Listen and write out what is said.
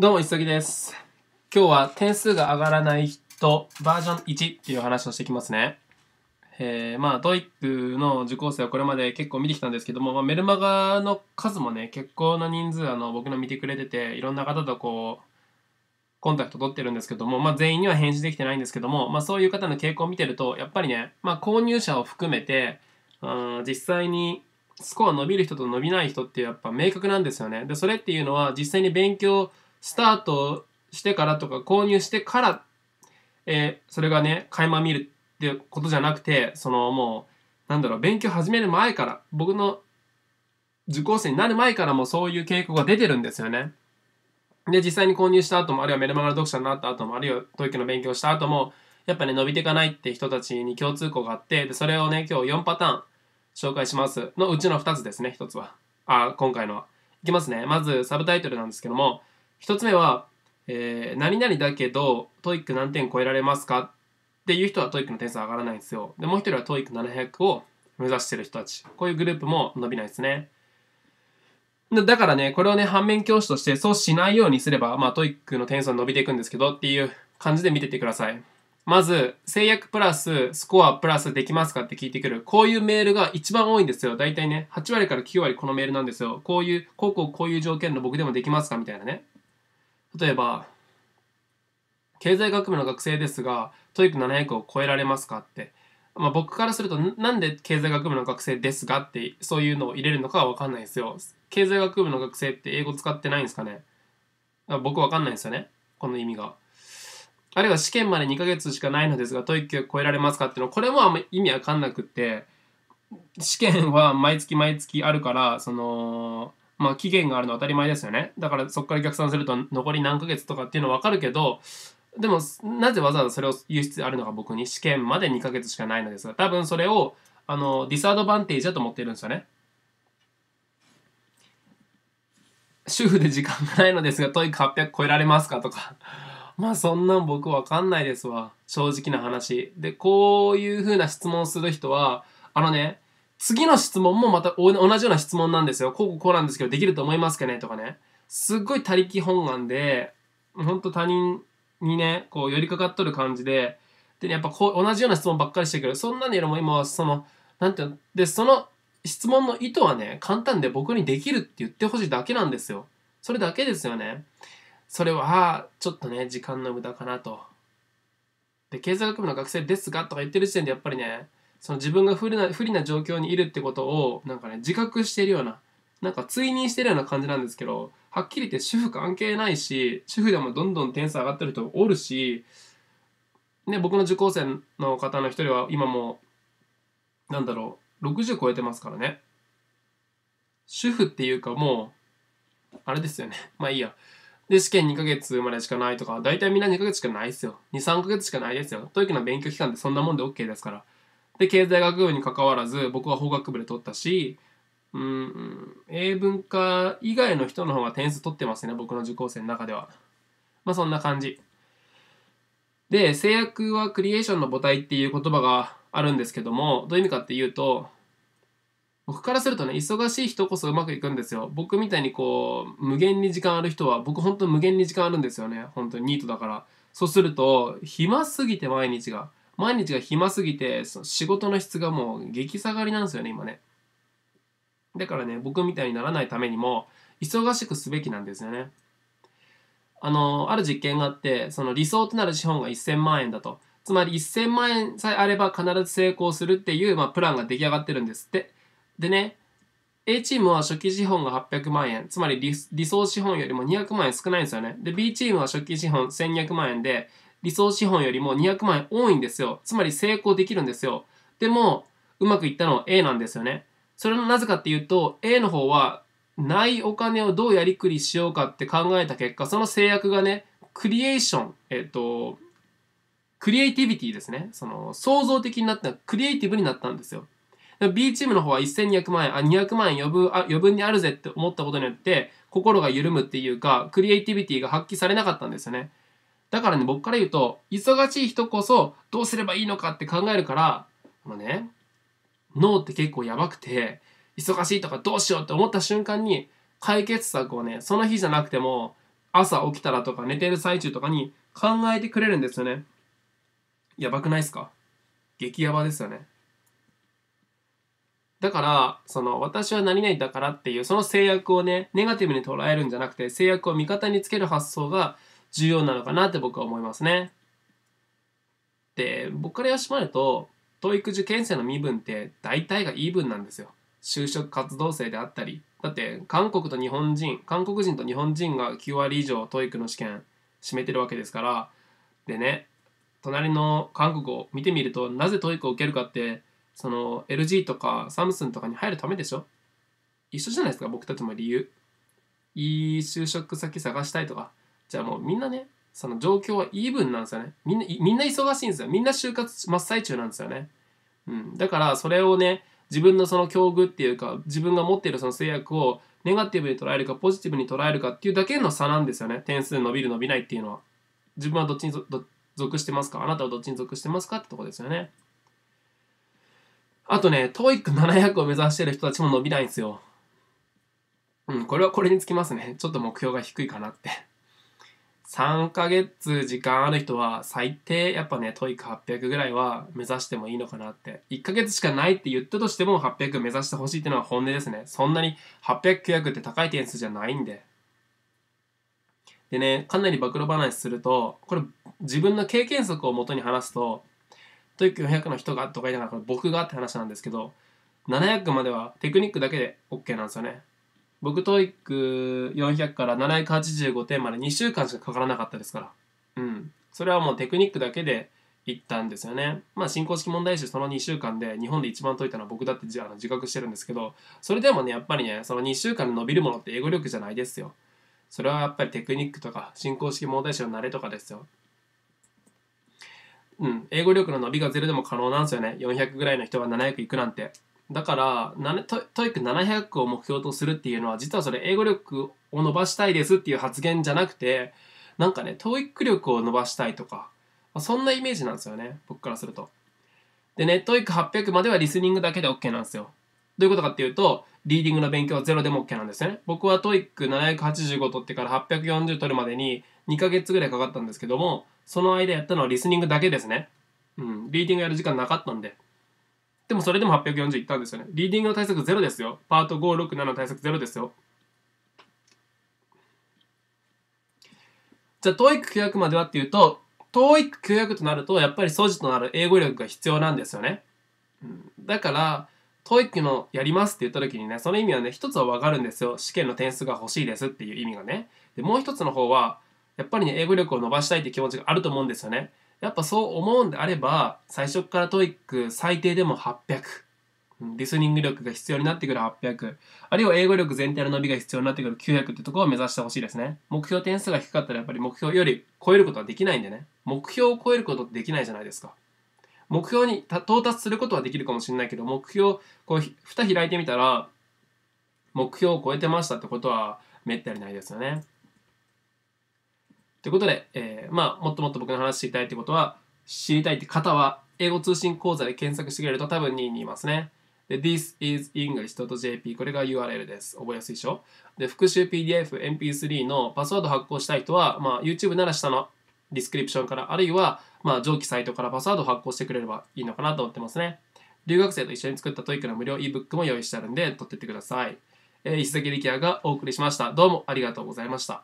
どうも、いつです。今日は点数が上がらない人バージョン1っていう話をしてきますね。えー、まあ、トイックの受講生はこれまで結構見てきたんですけども、まあ、メルマガの数もね、結構な人数、あの、僕の見てくれてて、いろんな方とこう、コンタクト取ってるんですけども、まあ、全員には返事できてないんですけども、まあ、そういう方の傾向を見てると、やっぱりね、まあ、購入者を含めて、うん、実際にスコア伸びる人と伸びない人ってやっぱ明確なんですよね。で、それっていうのは実際に勉強スタートしてからとか購入してから、えー、それがね垣間見るってことじゃなくてそのもうなんだろう勉強始める前から僕の受講生になる前からもそういう傾向が出てるんですよね。で実際に購入した後もあるいはメルマガの読者になった後もあるいは TOEIC の勉強した後もやっぱね伸びていかないって人たちに共通項があってでそれをね今日4パターン紹介しますのうちの2つですね1つはあ今回のはいきますねまずサブタイトルなんですけども1つ目は、えー、何々だけど、トイック何点超えられますかっていう人はトイックの点数上がらないんですよ。で、もう1人はトイック700を目指してる人たち。こういうグループも伸びないですね。だからね、これをね、反面教師として、そうしないようにすれば、まあ、トイックの点数は伸びていくんですけどっていう感じで見ててください。まず、制約プラス、スコアプラスできますかって聞いてくる。こういうメールが一番多いんですよ。大体ね、8割から9割このメールなんですよ。こういう、こうこうこういう条件の僕でもできますかみたいなね。例えば、経済学部の学生ですが、トイック700を超えられますかって、まあ、僕からすると、なんで経済学部の学生ですがって、そういうのを入れるのかはわかんないですよ。経済学部の学生って英語使ってないんですかね僕わかんないですよね。この意味が。あるいは試験まで2ヶ月しかないのですが、トイックを超えられますかっていうのこれもあんま意味わかんなくって、試験は毎月毎月あるから、その、まあ、期限があるの当たり前ですよね。だからそこから逆算すると残り何ヶ月とかっていうのは分かるけど、でも、なぜわざわざそれを言う必要あるのか僕に試験まで2ヶ月しかないのですが、多分それを、あの、ディサードバンテージだと思ってるんですよね。主婦で時間がないのですが、トイック800超えられますかとか。まあそんなん僕わかんないですわ。正直な話。で、こういうふうな質問する人は、あのね、次の質問もまた同じような質問なんですよ。こうこうなんですけど、できると思いますかねとかね。すっごい他力本願で、ほんと他人にね、こう寄りかかっとる感じで、で、ね、やっぱこう同じような質問ばっかりしてくる。そんなのよりも今はその、なんていうの、で、その質問の意図はね、簡単で僕にできるって言ってほしいだけなんですよ。それだけですよね。それは、ちょっとね、時間の無駄かなと。で、経済学部の学生ですがとか言ってる時点でやっぱりね、その自分が不利な不利な状況にいるってことをなんかね自覚してるようななんか追認してるような感じなんですけどはっきり言って主婦関係ないし主婦でもどんどん点数上がってる人おるし、ね、僕の受講生の方の一人は今もなんだろう60超えてますからね主婦っていうかもうあれですよねまあいいやで、試験2ヶ月までしかないとか、大体みんな2ヶ月しかないですよ。2、3ヶ月しかないですよ。トイックの勉強期間ってそんなもんで OK ですから。で、経済学部に関わらず、僕は法学部で取ったし、うん、英文科以外の人の方が点数取ってますね、僕の受講生の中では。まあそんな感じ。で、制約はクリエーションの母体っていう言葉があるんですけども、どういう意味かっていうと、僕からするとね、忙しい人こそうまくいくんですよ。僕みたいにこう、無限に時間ある人は、僕本当無限に時間あるんですよね。本当にニートだから。そうすると、暇すぎて毎日が。毎日が暇すぎて、その仕事の質がもう激下がりなんですよね、今ね。だからね、僕みたいにならないためにも、忙しくすべきなんですよね。あの、ある実験があって、その理想となる資本が1000万円だと。つまり1000万円さえあれば必ず成功するっていう、まあ、プランが出来上がってるんですって。でね、A チームは初期資本が800万円、つまり理想資本よりも200万円少ないんですよね。で、B チームは初期資本1200万円で、理想資本よりも200万円多いんですよ。つまり成功できるんですよ。でも、うまくいったのは A なんですよね。それのなぜかっていうと、A の方は、ないお金をどうやりくりしようかって考えた結果、その制約がね、クリエーション、えっ、と、クリエイティビティですね。その、創造的になった、クリエイティブになったんですよ。B チームの方は1200万円、あ、200万円余分あ余分にあるぜって思ったことによって、心が緩むっていうか、クリエイティビティが発揮されなかったんですよね。だからね、僕から言うと、忙しい人こそどうすればいいのかって考えるから、もうね、脳って結構やばくて、忙しいとかどうしようって思った瞬間に、解決策をね、その日じゃなくても、朝起きたらとか寝てる最中とかに考えてくれるんですよね。やばくないですか激ヤバですよね。だから、その、私は何々だからっていう、その制約をね、ネガティブに捉えるんじゃなくて、制約を味方につける発想が、重要なのかなって僕は思いますね。で僕から言わしてもらうと TOEIC 受験生の身分って大体が言い分なんですよ。就職活動生であったりだって韓国と日本人韓国人と日本人が9割以上 TOEIC の試験占めてるわけですからでね隣の韓国を見てみるとなぜ TOEIC を受けるかってその LG とかサムスンとかに入るためでしょ一緒じゃないですか僕たちも理由いい就職先探したいとかじゃあもうみんなね、その状況はイーブンなんですよね。みんな、みんな忙しいんですよ。みんな就活真っ最中なんですよね。うん。だからそれをね、自分のその境遇っていうか、自分が持っているその制約をネガティブに捉えるか、ポジティブに捉えるかっていうだけの差なんですよね。点数伸びる伸びないっていうのは。自分はどっちに属してますかあなたはどっちに属してますかってとこですよね。あとね、TOEIC700 を目指してる人たちも伸びないんですよ。うん、これはこれにつきますね。ちょっと目標が低いかなって。3ヶ月時間ある人は最低やっぱね、トイック800ぐらいは目指してもいいのかなって。1ヶ月しかないって言ったとしても800目指してほしいっていうのは本音ですね。そんなに800、900って高い点数じゃないんで。でね、かなり暴露話すると、これ自分の経験則をもとに話すと、トイック400の人がとか言いながら、これ僕がって話なんですけど、700まではテクニックだけで OK なんですよね。僕、トイック400から785点まで2週間しかかからなかったですから。うん。それはもうテクニックだけでいったんですよね。まあ、進行式問題集その2週間で日本で一番解いたのは僕だってじあ自覚してるんですけど、それでもね、やっぱりね、その2週間で伸びるものって英語力じゃないですよ。それはやっぱりテクニックとか、進行式問題集の慣れとかですよ。うん、英語力の伸びがゼロでも可能なんですよね。400ぐらいの人は700いくなんて。だから、トイック700を目標とするっていうのは、実はそれ英語力を伸ばしたいですっていう発言じゃなくて、なんかね、トイック力を伸ばしたいとか、まそんなイメージなんですよね、僕からすると。でね、トイック800まではリスニングだけで OK なんですよ。どういうことかっていうと、リーディングの勉強はゼロでも OK なんですね。僕はトイック785取ってから840取るまでに2ヶ月ぐらいかかったんですけども、その間やったのはリスニングだけですね。うん、リーディングやる時間なかったんで。でもそれでも840いったんですよね。リーディングの対策ゼロですよ。パート5、6、7の対策ゼロですよ。じゃあ、TOEIC900 まではっていうと、TOEIC900 となると、やっぱり素地となる英語力が必要なんですよね。うん、だから、TOEIC のやりますって言った時にね、その意味はね、一つはわかるんですよ。試験の点数が欲しいですっていう意味がね。で、もう一つの方は、やっぱりね、英語力を伸ばしたいって気持ちがあると思うんですよね。やっぱそう思うんであれば、最初からトイック最低でも800。リスニング力が必要になってくる800。あるいは英語力全体の伸びが必要になってくる900ってところを目指してほしいですね。目標点数が低かったらやっぱり目標より超えることはできないんでね。目標を超えることってできないじゃないですか。目標に到達することはできるかもしれないけど、目標、こう、蓋開いてみたら、目標を超えてましたってことはめったにないですよね。ということで、えー、まあ、もっともっと僕の話てりたいってことは、知りたいって方は、英語通信講座で検索してくれると多分2位にいますね。で、thisisenglish.jp これが URL です。覚えやすいでしょで、復習 PDF、MP3 のパスワード発行したい人は、まあ、YouTube なら下のディスクリプションから、あるいは、まあ、上記サイトからパスワード発行してくれればいいのかなと思ってますね。留学生と一緒に作ったトイックの無料 ebook も用意してあるんで、取ってってください。えー、石崎力也がお送りしました。どうもありがとうございました。